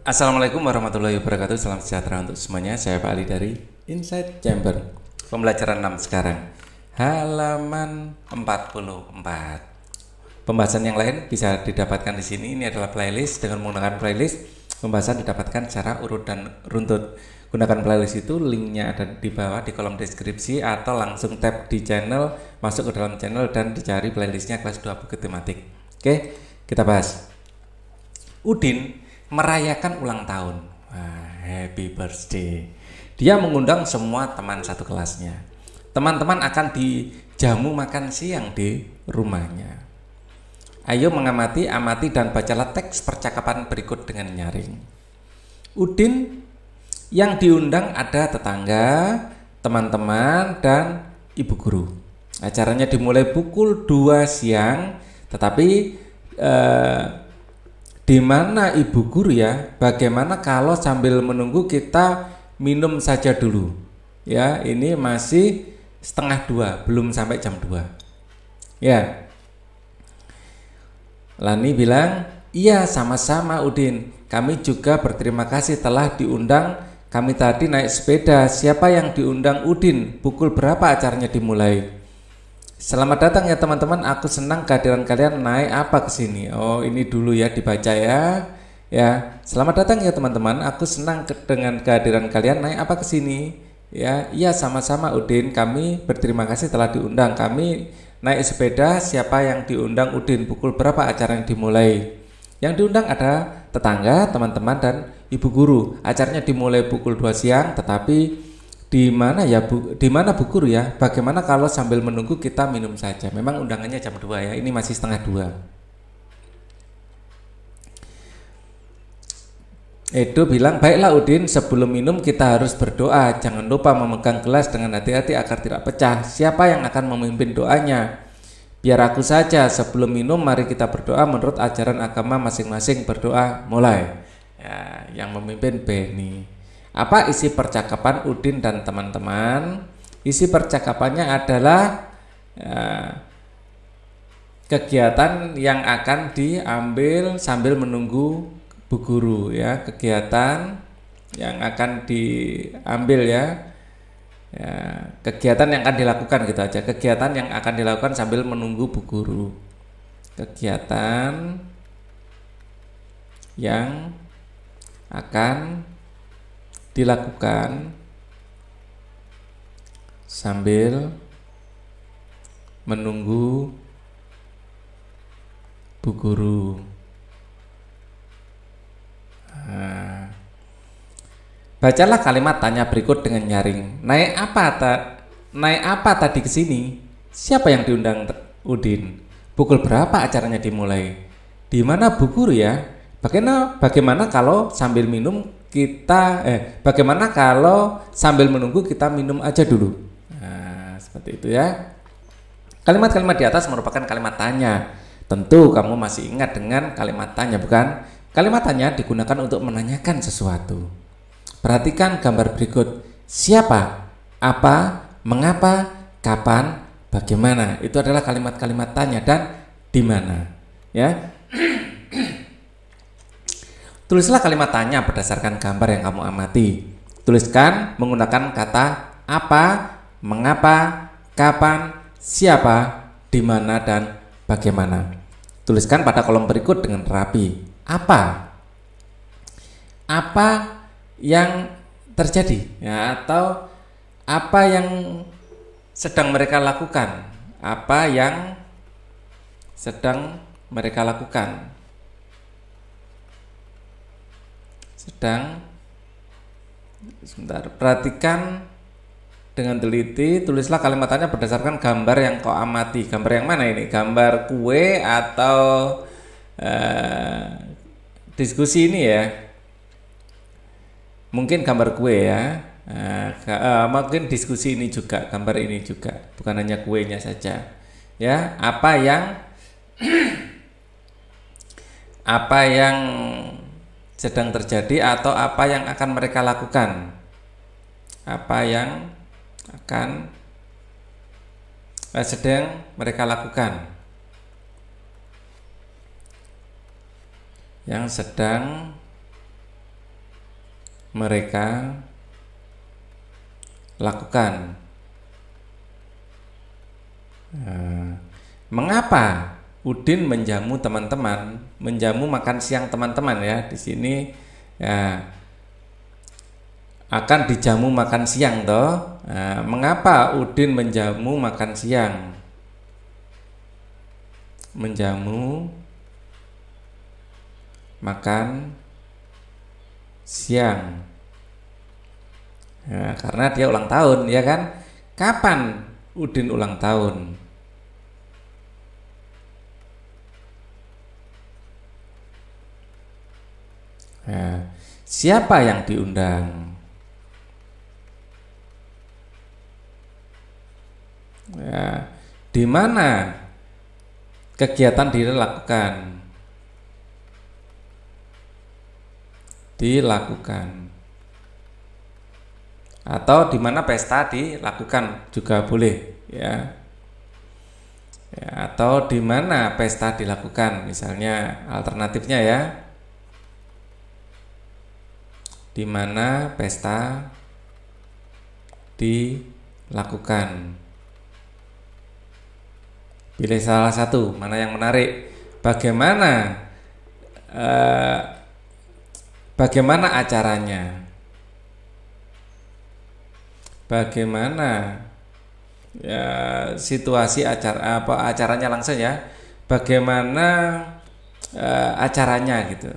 Assalamualaikum warahmatullahi wabarakatuh. Salam sejahtera untuk semuanya. Saya Pak Ali dari Inside Chamber. Pembelajaran 6 sekarang. Halaman 44. Pembahasan yang lain bisa didapatkan di sini. Ini adalah playlist dengan menggunakan playlist pembahasan didapatkan secara urut dan runtut. Gunakan playlist itu linknya ada di bawah di kolom deskripsi atau langsung tap di channel masuk ke dalam channel dan dicari playlistnya kelas 2 buku tematik. Oke, kita bahas. Udin merayakan ulang tahun. Wah, happy birthday. Dia mengundang semua teman satu kelasnya. Teman-teman akan dijamu makan siang di rumahnya. Ayo mengamati, amati, dan bacalah teks percakapan berikut dengan nyaring. Udin yang diundang ada tetangga, teman-teman, dan ibu guru. Acaranya dimulai pukul 2 siang, tetapi eh, di mana ibu guru ya, bagaimana kalau sambil menunggu kita minum saja dulu. Ya, ini masih setengah dua, belum sampai jam dua. Ya. Lani bilang, iya sama-sama Udin, kami juga berterima kasih telah diundang kami tadi naik sepeda, siapa yang diundang Udin? Pukul berapa acaranya dimulai? Selamat datang ya teman-teman. Aku senang kehadiran kalian naik apa ke sini. Oh, ini dulu ya dibaca ya. Ya, selamat datang ya teman-teman. Aku senang dengan kehadiran kalian naik apa ke sini. Ya, iya sama-sama Udin. Kami berterima kasih telah diundang. Kami naik sepeda siapa yang diundang Udin pukul berapa acara yang dimulai. Yang diundang ada tetangga, teman-teman dan ibu guru. Acaranya dimulai pukul 2 siang tetapi di mana ya bu di mana bu guru ya bagaimana kalau sambil menunggu kita minum saja memang undangannya jam 2 ya ini masih setengah dua Edo bilang baiklah Udin sebelum minum kita harus berdoa jangan lupa memegang gelas dengan hati-hati agar tidak pecah siapa yang akan memimpin doanya biar aku saja sebelum minum mari kita berdoa menurut ajaran agama masing-masing berdoa mulai ya, yang memimpin Beni apa isi percakapan Udin dan teman-teman? Isi percakapannya adalah ya, kegiatan yang akan diambil sambil menunggu bu guru ya, kegiatan yang akan diambil ya. Ya, kegiatan yang akan dilakukan gitu aja. Kegiatan yang akan dilakukan sambil menunggu bu guru. Kegiatan yang akan dilakukan sambil menunggu bu guru. Nah, bacalah kalimat tanya berikut dengan nyaring. Naik apa tak? Naik apa tadi ke sini? Siapa yang diundang Udin? Pukul berapa acaranya dimulai? Di mana bu guru ya? Bagaimana bagaimana kalau sambil minum kita eh bagaimana kalau sambil menunggu kita minum aja dulu. Nah, seperti itu ya. Kalimat-kalimat di atas merupakan kalimat tanya. Tentu kamu masih ingat dengan kalimat tanya bukan? Kalimat tanya digunakan untuk menanyakan sesuatu. Perhatikan gambar berikut. Siapa? Apa? Mengapa? Kapan? Bagaimana? Itu adalah kalimat-kalimat tanya dan di mana. Ya. Tulislah kalimat tanya berdasarkan gambar yang kamu amati. Tuliskan menggunakan kata apa, mengapa, kapan, siapa, di mana, dan bagaimana. Tuliskan pada kolom berikut dengan rapi. Apa? Apa yang terjadi? Ya, atau apa yang sedang mereka lakukan? Apa yang sedang mereka lakukan? sedang sebentar perhatikan dengan teliti tulislah kalimatannya berdasarkan gambar yang kau amati gambar yang mana ini gambar kue atau uh, diskusi ini ya mungkin gambar kue ya uh, uh, mungkin diskusi ini juga gambar ini juga bukan hanya kuenya saja ya apa yang apa yang sedang terjadi atau apa yang akan mereka lakukan. Apa yang akan eh, sedang mereka lakukan. Yang sedang mereka lakukan. Nah, mengapa Udin menjamu teman-teman, menjamu makan siang teman-teman ya di sini ya, akan dijamu makan siang toh. Nah, mengapa Udin menjamu makan siang? Menjamu makan siang. Nah, karena dia ulang tahun ya kan? Kapan Udin ulang tahun? Ya. Siapa yang diundang? Ya. Di mana kegiatan dilakukan? Dilakukan. Atau di mana pesta dilakukan juga boleh, ya ya, atau di mana pesta dilakukan misalnya alternatifnya ya di mana pesta dilakukan. Pilih salah satu, mana yang menarik? Bagaimana eh, bagaimana acaranya? Bagaimana ya, situasi acara apa acaranya langsung ya? Bagaimana eh, acaranya gitu?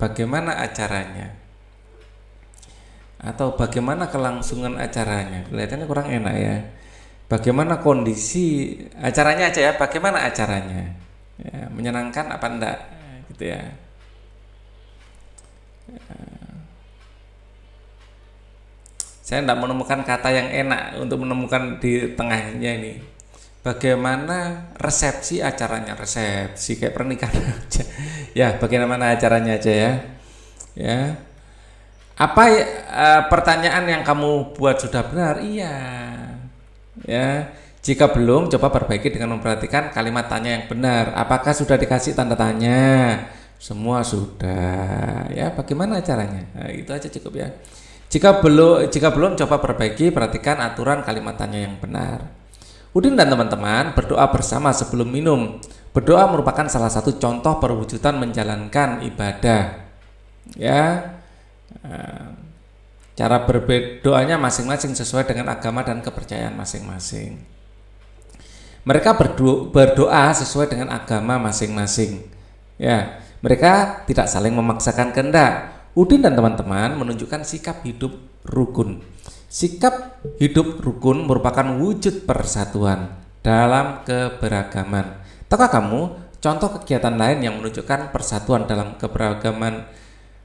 bagaimana acaranya atau bagaimana kelangsungan acaranya kelihatannya kurang enak ya bagaimana kondisi acaranya aja ya bagaimana acaranya ya, menyenangkan apa enggak gitu ya saya tidak menemukan kata yang enak untuk menemukan di tengahnya ini bagaimana resepsi acaranya resepsi kayak pernikahan aja Ya, bagaimana acaranya aja ya. Ya. Apa uh, pertanyaan yang kamu buat sudah benar? Iya. Ya. Jika belum, coba perbaiki dengan memperhatikan kalimat tanya yang benar. Apakah sudah dikasih tanda tanya? Semua sudah. Ya, bagaimana caranya? Nah, itu aja cukup ya. Jika belum, jika belum, coba perbaiki, perhatikan aturan kalimat tanya yang benar. Udin dan teman-teman berdoa bersama sebelum minum. Berdoa merupakan salah satu contoh perwujudan menjalankan ibadah. Ya, eh, cara berdoanya masing-masing sesuai dengan agama dan kepercayaan masing-masing. Mereka berdoa, berdoa sesuai dengan agama masing-masing. Ya, mereka tidak saling memaksakan kehendak. Udin dan teman-teman menunjukkan sikap hidup rukun. Sikap hidup rukun merupakan wujud persatuan dalam keberagaman. Tahukah kamu contoh kegiatan lain yang menunjukkan persatuan dalam keberagaman?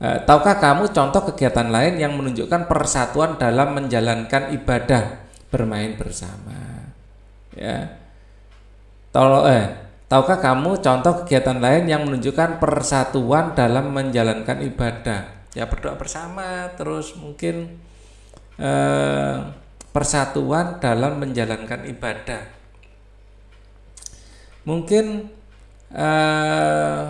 E, tahukah kamu contoh kegiatan lain yang menunjukkan persatuan dalam menjalankan ibadah bermain bersama? Ya. Tolo eh tahukah kamu contoh kegiatan lain yang menunjukkan persatuan dalam menjalankan ibadah? Ya berdoa bersama terus mungkin Eh, persatuan dalam menjalankan ibadah. Mungkin eh,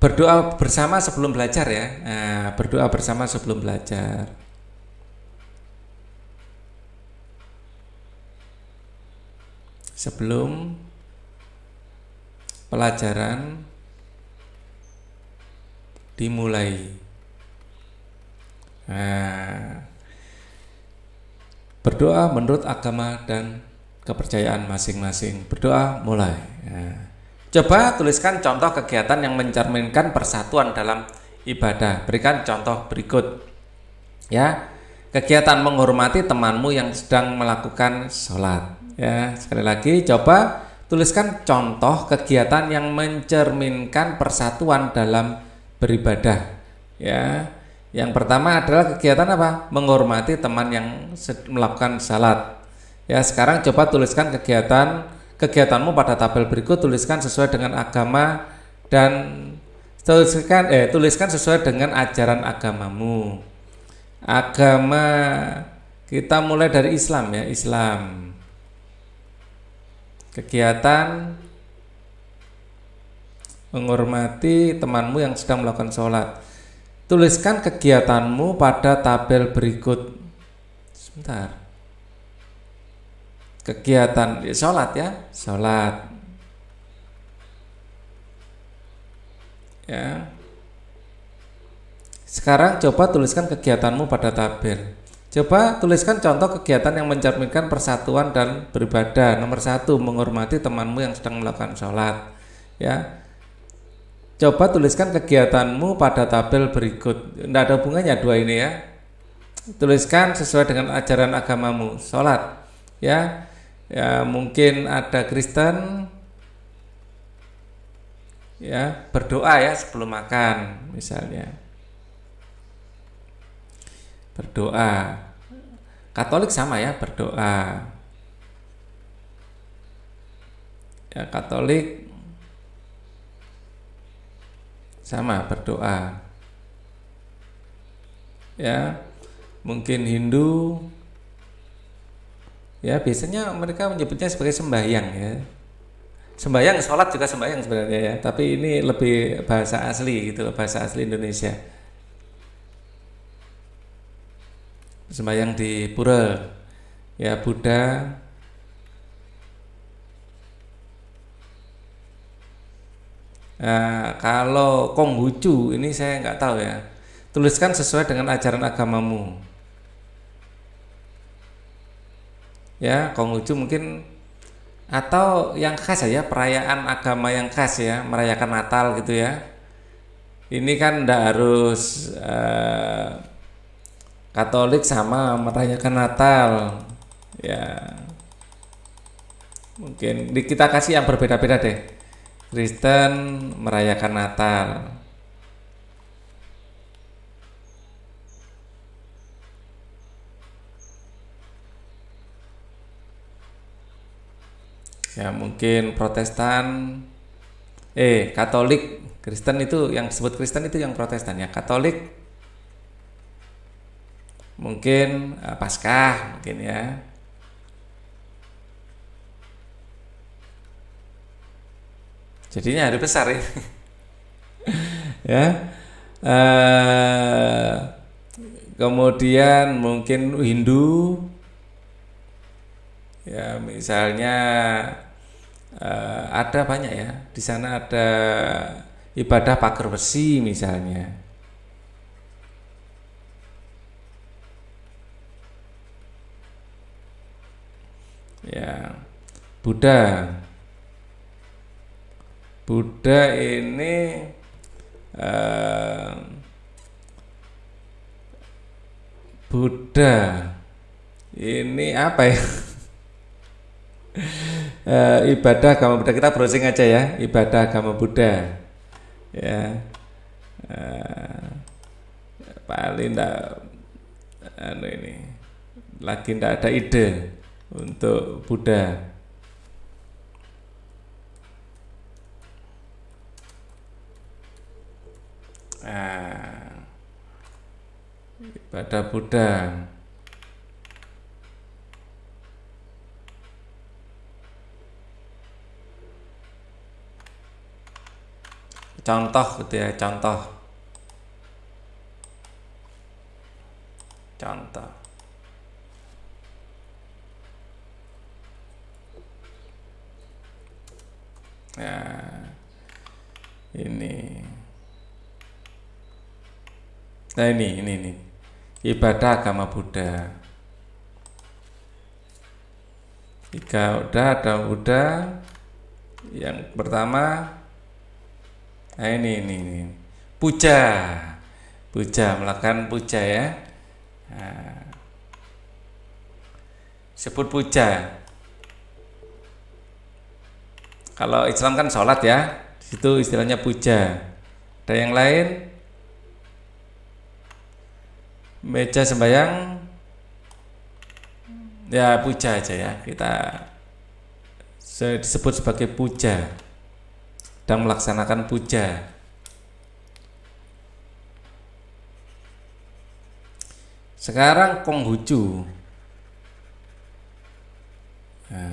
berdoa bersama sebelum belajar ya, eh, berdoa bersama sebelum belajar. Sebelum pelajaran dimulai. Nah. berdoa menurut agama dan kepercayaan masing-masing. Berdoa mulai. Nah. coba tuliskan contoh kegiatan yang mencerminkan persatuan dalam ibadah. Berikan contoh berikut. Ya, kegiatan menghormati temanmu yang sedang melakukan sholat. Ya, sekali lagi coba tuliskan contoh kegiatan yang mencerminkan persatuan dalam beribadah. Ya, yang pertama adalah kegiatan apa? Menghormati teman yang melakukan salat. Ya, sekarang coba tuliskan kegiatan kegiatanmu pada tabel berikut tuliskan sesuai dengan agama dan tuliskan eh tuliskan sesuai dengan ajaran agamamu. Agama kita mulai dari Islam ya, Islam. Kegiatan menghormati temanmu yang sedang melakukan sholat Tuliskan kegiatanmu pada tabel berikut. Sebentar. Kegiatan ya, sholat ya, sholat. Ya. Sekarang coba tuliskan kegiatanmu pada tabel. Coba tuliskan contoh kegiatan yang mencerminkan persatuan dan beribadah. Nomor satu, menghormati temanmu yang sedang melakukan sholat. Ya, Coba tuliskan kegiatanmu pada tabel berikut. Tidak ada hubungannya dua ini ya. Tuliskan sesuai dengan ajaran agamamu. Sholat, ya, ya mungkin ada Kristen, ya berdoa ya sebelum makan misalnya. Berdoa. Katolik sama ya berdoa. Ya Katolik sama berdoa. Ya, mungkin Hindu ya biasanya mereka menyebutnya sebagai sembahyang ya. Sembahyang, sholat juga sembahyang sebenarnya ya, tapi ini lebih bahasa asli gitu loh, bahasa asli Indonesia. Sembahyang di pura, ya Buddha Nah, kalau Konghucu ini saya nggak tahu ya. Tuliskan sesuai dengan ajaran agamamu. Ya, Konghucu mungkin atau yang khas ya perayaan agama yang khas ya merayakan Natal gitu ya ini kan tidak harus eh, Katolik sama merayakan Natal ya mungkin kita kasih yang berbeda-beda deh Kristen merayakan Natal. Ya mungkin Protestan, eh Katolik, Kristen itu yang disebut Kristen itu yang Protestan ya Katolik. Mungkin uh, Paskah mungkin ya. jadinya hari besar ya ya uh, kemudian mungkin Hindu ya misalnya uh, ada banyak ya di sana ada ibadah pagar besi misalnya ya Buddha Buddha ini eh, Buddha ini apa ya? e, ibadah agama Buddha kita browsing aja ya ibadah agama Buddha ya e, paling tidak anu ini lagi tidak ada ide untuk Buddha Nah, ibadah Buddha. Contoh gitu ya, contoh. Contoh. Nah, ini Nah ini, ini, ini. Ibadah agama Buddha. Tiga udah ada udah. Yang pertama, nah ini, ini, ini. Puja. Puja, melakukan puja ya. Nah. Sebut puja. Kalau Islam kan sholat ya, situ istilahnya puja. Ada yang lain? meja sembayang ya puja aja ya kita disebut sebagai puja dan melaksanakan puja sekarang konghucu ya.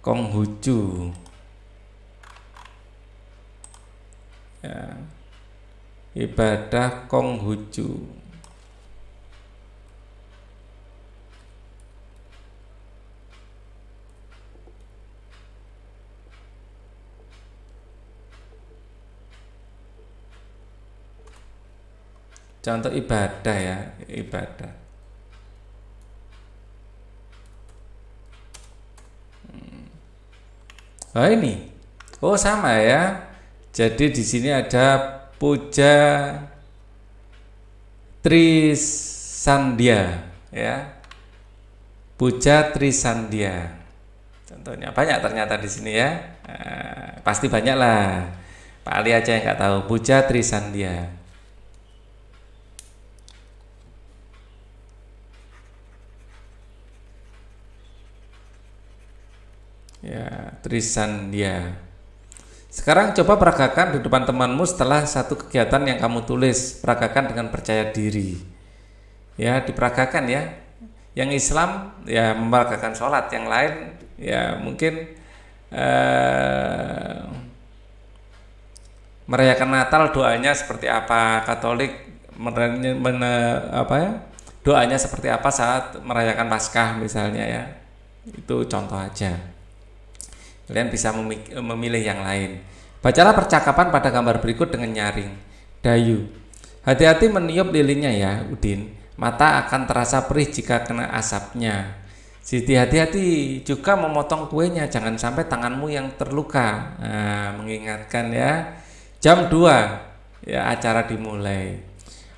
konghucu ya ibadah Konghucu contoh ibadah ya ibadah hmm. Oh ini, oh sama ya. Jadi di sini ada Puja Trisandia ya. Puja Trisandia. Contohnya banyak ternyata di sini ya. Eh, pasti banyak lah. Pak Ali aja yang nggak tahu. Puja Trisandia. Ya, Trisandia. Sekarang coba peragakan di depan temanmu setelah satu kegiatan yang kamu tulis, peragakan dengan percaya diri. Ya, diperagakan ya. Yang Islam ya memperagakan sholat, yang lain ya mungkin eh, merayakan Natal doanya seperti apa, Katolik mene, mene, apa ya, doanya seperti apa saat merayakan Paskah misalnya ya. Itu contoh aja. Kalian bisa memilih yang lain. Bacalah percakapan pada gambar berikut dengan nyaring. Dayu. Hati-hati meniup lilinnya ya, Udin. Mata akan terasa perih jika kena asapnya. Siti hati-hati juga memotong kuenya, jangan sampai tanganmu yang terluka. Nah, mengingatkan ya. Jam 2 ya acara dimulai.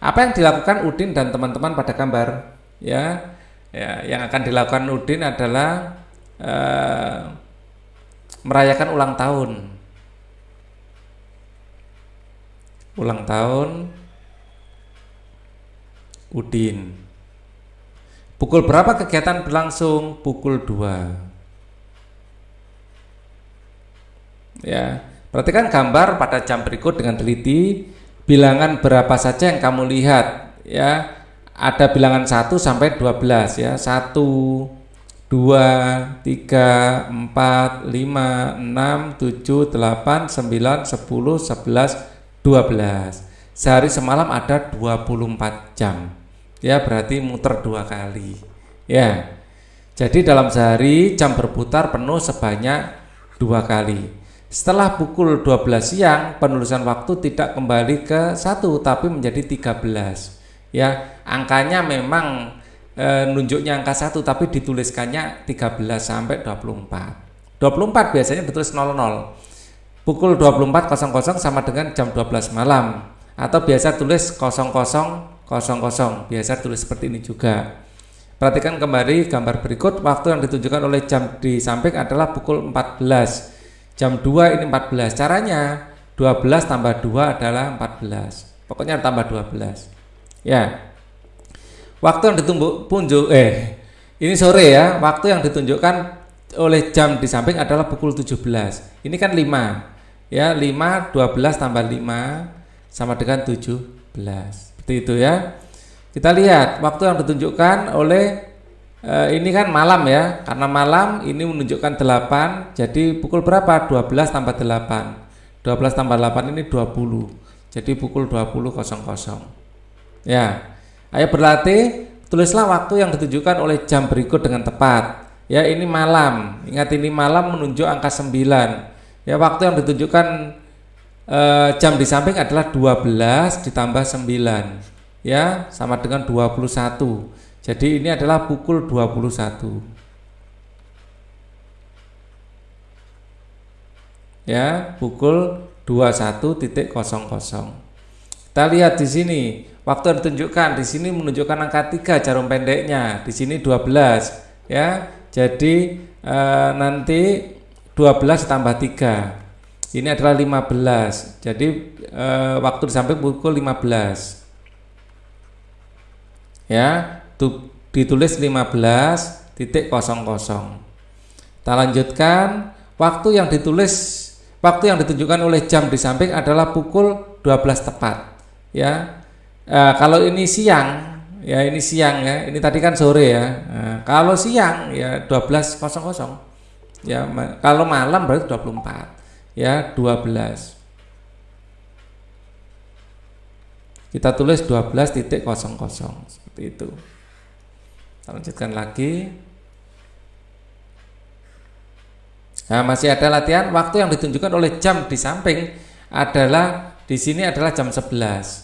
Apa yang dilakukan Udin dan teman-teman pada gambar? Ya, ya yang akan dilakukan Udin adalah eh, merayakan ulang tahun. Ulang tahun Udin. Pukul berapa kegiatan berlangsung? Pukul 2. Ya, perhatikan gambar pada jam berikut dengan teliti bilangan berapa saja yang kamu lihat ya. Ada bilangan 1 sampai 12 ya. 1 2, 3, 4, 5, 6, 7, 8, 9, 10, 11, 12. Sehari semalam ada 24 jam. Ya, berarti muter dua kali. Ya. Jadi dalam sehari jam berputar penuh sebanyak dua kali. Setelah pukul 12 siang, penulisan waktu tidak kembali ke satu tapi menjadi 13. Ya, angkanya memang e, nunjuknya angka 1 tapi dituliskannya 13 sampai 24. 24 biasanya ditulis 00. Pukul 24.00 sama dengan jam 12 malam atau biasa tulis 00.00 biasa tulis seperti ini juga. Perhatikan kembali gambar berikut waktu yang ditunjukkan oleh jam di samping adalah pukul 14. Jam 2 ini 14. Caranya 12 tambah 2 adalah 14. Pokoknya tambah 12. Ya. Waktu yang ditunjuk eh ini sore ya, waktu yang ditunjukkan oleh jam di samping adalah pukul 17. Ini kan 5. Ya, 5 12 tambah 5 sama dengan 17. Seperti itu ya. Kita lihat waktu yang ditunjukkan oleh eh, ini kan malam ya. Karena malam ini menunjukkan 8. Jadi pukul berapa? 12 tambah 8. 12 tambah 8 ini 20. Jadi pukul 20.00. Ya. Ayo berlatih, tulislah waktu yang ditunjukkan oleh jam berikut dengan tepat. Ya, ini malam. Ingat ini malam menunjuk angka 9. Ya, waktu yang ditunjukkan e, jam di samping adalah 12 ditambah 9. Ya, sama dengan 21. Jadi ini adalah pukul 21. Ya, pukul 21.00. Kita lihat di sini Waktu yang ditunjukkan di sini menunjukkan angka 3 jarum pendeknya, di sini 12 ya. Jadi e, nanti 12 tambah 3. Ini adalah 15. Jadi e, waktu disampaikan pukul 15. Ya, tu, ditulis 15 titik kosong kosong. Kita lanjutkan waktu yang ditulis waktu yang ditunjukkan oleh jam di samping adalah pukul 12 tepat. Ya, Uh, kalau ini siang, ya ini siang ya. Ini tadi kan sore ya. Uh, kalau siang ya 12.00. Ya, ma kalau malam berarti 24. Ya, 12. Kita tulis 12.00 seperti itu. Kita lanjutkan lagi. Nah, masih ada latihan waktu yang ditunjukkan oleh jam di samping adalah di sini adalah jam 11.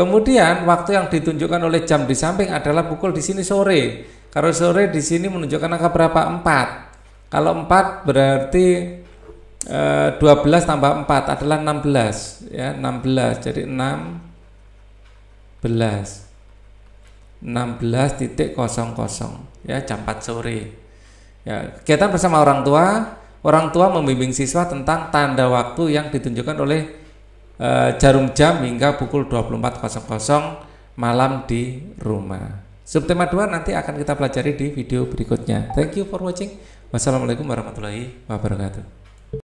Kemudian waktu yang ditunjukkan oleh jam di samping adalah pukul di sini sore. Kalau sore di sini menunjukkan angka berapa? 4. Kalau 4 berarti e, eh, 12 tambah 4 adalah 16 ya, 16. Jadi 16 kosong. ya jam 4 sore. Ya, kegiatan bersama orang tua, orang tua membimbing siswa tentang tanda waktu yang ditunjukkan oleh Eh, jarum jam hingga pukul 24.00 malam di rumah. Subtema 2 nanti akan kita pelajari di video berikutnya. Thank you for watching. Wassalamualaikum warahmatullahi wabarakatuh.